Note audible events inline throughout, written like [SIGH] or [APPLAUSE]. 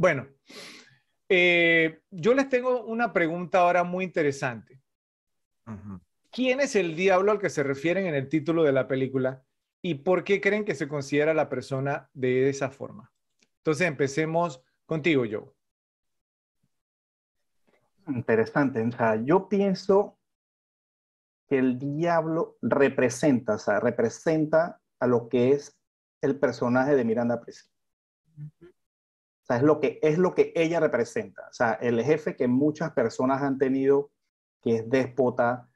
Bueno, eh, yo les tengo una pregunta ahora muy interesante. ¿Quién es el diablo al que se refieren en el título de la película y por qué creen que se considera la persona de esa forma? Entonces empecemos contigo, Joe. Interesante. sea, yo pienso que el diablo representa, o sea, representa a lo que es el personaje de Miranda Presley es lo, que, es lo que ella representa. O sea, el jefe que muchas personas han tenido, que es déspota,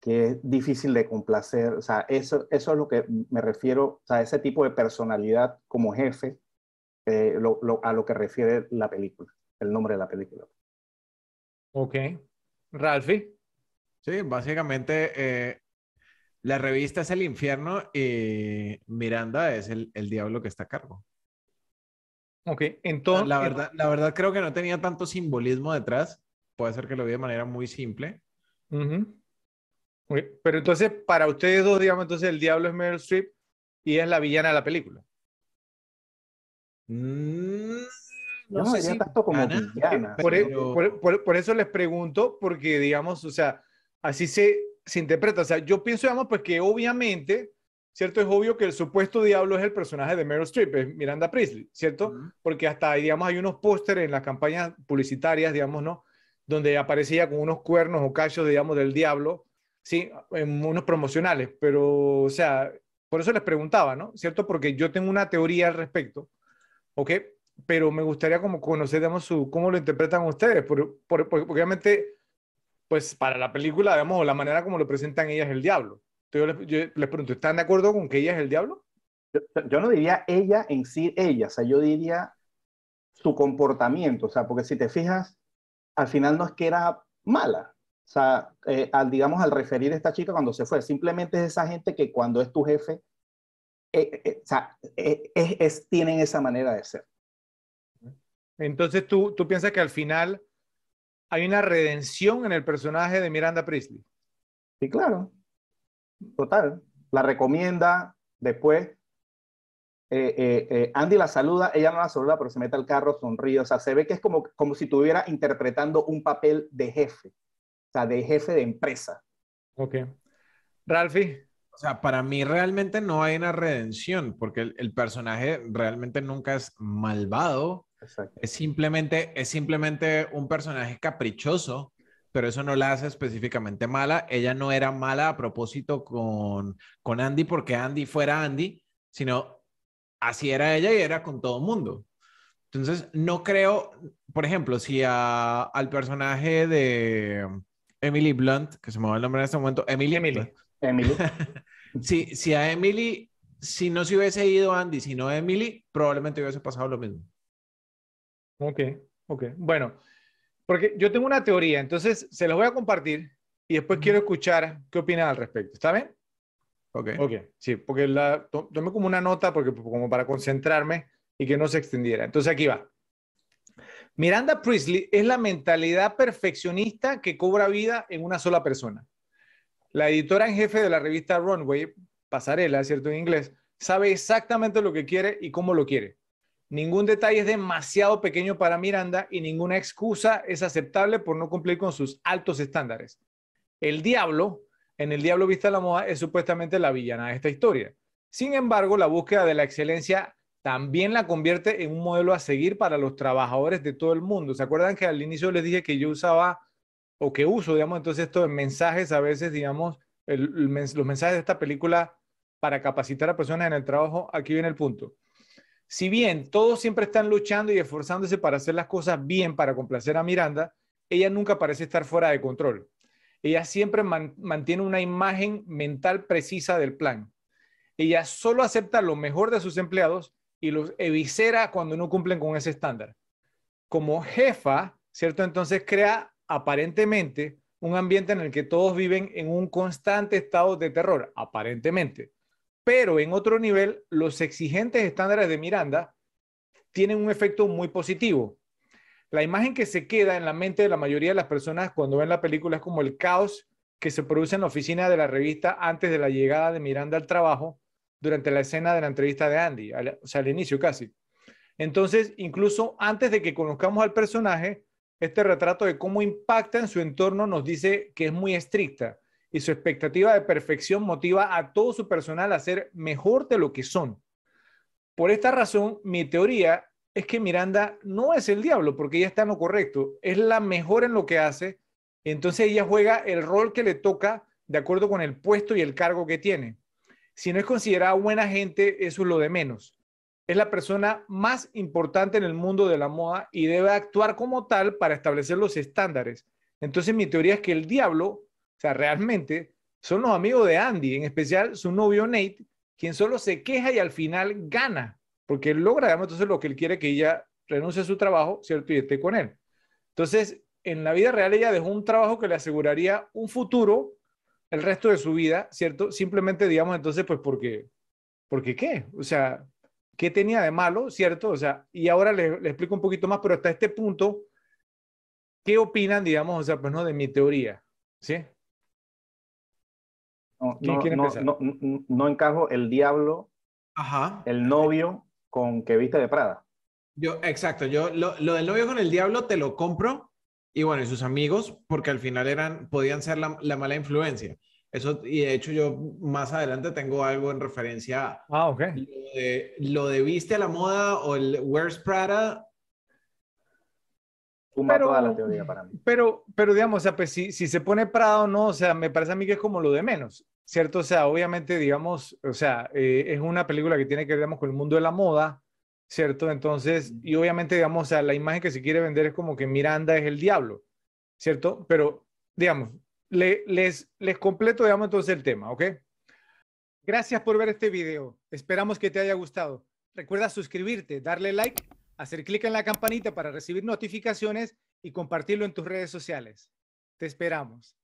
que es difícil de complacer. O sea, eso, eso es lo que me refiero, o sea, ese tipo de personalidad como jefe, eh, a lo que refiere la película, el nombre de la película. Ok. Ralphie. Sí, básicamente eh, la revista es el infierno y Miranda es el, el diablo que está a cargo. Ok, entonces... La verdad, la verdad creo que no tenía tanto simbolismo detrás. Puede ser que lo vi de manera muy simple. Pero entonces, para ustedes dos, digamos, entonces el diablo es Meryl Streep y es la villana de la película. no, mm, no, sé si tanto como villana. E, por, por, eso les pregunto, porque digamos, o sea, así se, se interpreta. O sea, yo pienso, digamos, pues que obviamente ¿cierto? Es obvio que el supuesto diablo es el personaje de Meryl Streep, es Miranda Priestley, ¿cierto? Porque hasta, digamos, hay unos pósteres en las campañas publicitarias, digamos, ¿no? Donde aparecía con unos cuernos o cachos, digamos, del diablo, ¿sí? En unos promocionales, pero, o sea, por eso les preguntaba, ¿no? ¿Cierto? Porque yo tengo una teoría al respecto, ¿ok? Pero me gustaría como conocer, digamos, su, cómo lo interpretan ustedes, porque obviamente, pues para la película, digamos, la manera como lo presentan ellas el diablo yo les, pregunto, ¿están de acuerdo con que ella es el diablo? Yo, no diría ella en sí, ella, o sea, yo diría su comportamiento, o sea, porque si te fijas, al final no es que era mala, o sea, eh, al, digamos, al referir a esta chica cuando se fue, simplemente es esa gente que cuando es tu jefe, eh, eh, o sea, es, tienen esa manera de ser. Entonces, ¿tú, ¿tú piensas que al final hay una redención en el personaje de Miranda Priestley? Sí, claro. Total, la recomienda después. Eh, eh, eh, Andy la saluda, ella no la saluda, pero se mete al carro, sonríe, o sea, se ve que es como, como si estuviera interpretando un papel de jefe, o sea, de jefe de empresa. Ok. Ralfi, O sea, para mí realmente no hay una redención, porque el, personaje realmente nunca es malvado. Es simplemente, es simplemente un personaje caprichoso pero eso no la hace específicamente mala. Ella no era mala a propósito con, Andy porque Andy fuera Andy, sino así era ella y era con todo mundo. Entonces, no creo, por ejemplo, si al personaje de Emily Blunt, que se me va el nombre en este momento, Emily. Emily. Emily. [LAUGHS] si, si a Emily, si no se hubiese ido Andy, sino Emily, probablemente hubiese pasado lo mismo. Ok, ok. Bueno, porque yo tengo una teoría, entonces se las voy a compartir y después quiero escuchar qué opinan al respecto. ¿Está bien? Ok. sí, porque la, tomé como una nota porque, como para concentrarme y que no se extendiera. Entonces aquí va. Miranda Priestley es la mentalidad perfeccionista que cobra vida en una sola persona. La editora en jefe de la revista Runway, Pasarela, ¿cierto? En inglés, sabe exactamente lo que quiere y cómo lo quiere. Ningún detalle es demasiado pequeño para Miranda y ninguna excusa es aceptable por no cumplir con sus altos estándares. El diablo, en El diablo vista a la moda, es supuestamente la villana de esta historia. Sin embargo, la búsqueda de la excelencia también la convierte en un modelo a seguir para los trabajadores de todo el mundo. ¿Se acuerdan que al inicio les dije que yo usaba o que uso, digamos, entonces esto mensajes a veces, digamos, los mensajes de esta película para capacitar a personas en el trabajo? Aquí viene el punto si bien todos siempre están luchando y esforzándose para hacer las cosas bien para complacer a Miranda, ella nunca parece estar fuera de control. Ella siempre mantiene una imagen mental precisa del plan. Ella solo acepta lo mejor de sus empleados y los evisera cuando no cumplen con ese estándar. Como jefa, ¿cierto? Entonces crea aparentemente un ambiente en el que todos viven en un constante estado de terror, aparentemente. Pero en otro nivel, los exigentes estándares de Miranda tienen un efecto muy positivo. La imagen que se queda en la mente de la mayoría de las personas cuando ven la película es como el caos que se produce en la oficina de la revista antes de la llegada de Miranda al trabajo, durante la escena de la entrevista de Andy, o sea, al inicio casi. Entonces, incluso antes de que conozcamos al personaje, este retrato de cómo impacta en su entorno nos dice que es muy estricta y su expectativa de perfección motiva a todo su personal a ser mejor de lo que son. Por esta razón, mi teoría es que Miranda no es el diablo, porque ella está en lo correcto, es la mejor en lo que hace, entonces ella juega el rol que le toca de acuerdo con el puesto y el cargo que tiene. Si no es considerada buena gente, eso es lo de menos. Es la persona más importante en el mundo de la moda y debe actuar como tal para establecer los estándares. Entonces mi teoría es que el diablo o sea, realmente son los amigos de Andy, en especial su novio Nate, quien solo se queja y al final gana, porque él logra, digamos, entonces lo que él quiere que ella renuncie a su trabajo, ¿cierto? Y esté con él. Entonces, en la vida real ella dejó un trabajo que le aseguraría un futuro el resto de su vida, ¿cierto? Simplemente, digamos, entonces, pues porque, ¿Por qué? O sea, ¿qué tenía de malo, ¿cierto? O sea, y ahora les le explico un poquito más, pero hasta este punto, ¿qué opinan, digamos, o sea, pues no, de mi teoría, ¿sí? No, no, No, encajo el diablo, Ajá. el novio con que viste de Prada. Yo, exacto, yo lo, del novio con el diablo te lo compro y bueno, y sus amigos, porque al final eran, podían ser la, mala influencia. Eso, y de hecho yo más adelante tengo algo en referencia a ah, lo, de, lo de viste a la moda o el Where's Prada pero, para mí. Pero, pero digamos, o sea, pues, si, se pone Prado, no, o sea, me parece a mí que es como lo de menos, ¿cierto? O sea, obviamente, digamos, o sea, eh, es una película que tiene que ver, digamos, con el mundo de la moda, ¿cierto? Entonces, y obviamente, digamos, o sea, la imagen que se quiere vender es como que Miranda es el diablo, ¿cierto? Pero, digamos, le, les, les completo, digamos, entonces el tema, ¿ok? Gracias por ver este video. Esperamos que te haya gustado. Recuerda suscribirte, darle like hacer clic en la campanita para recibir notificaciones y compartirlo en tus redes sociales. Te esperamos.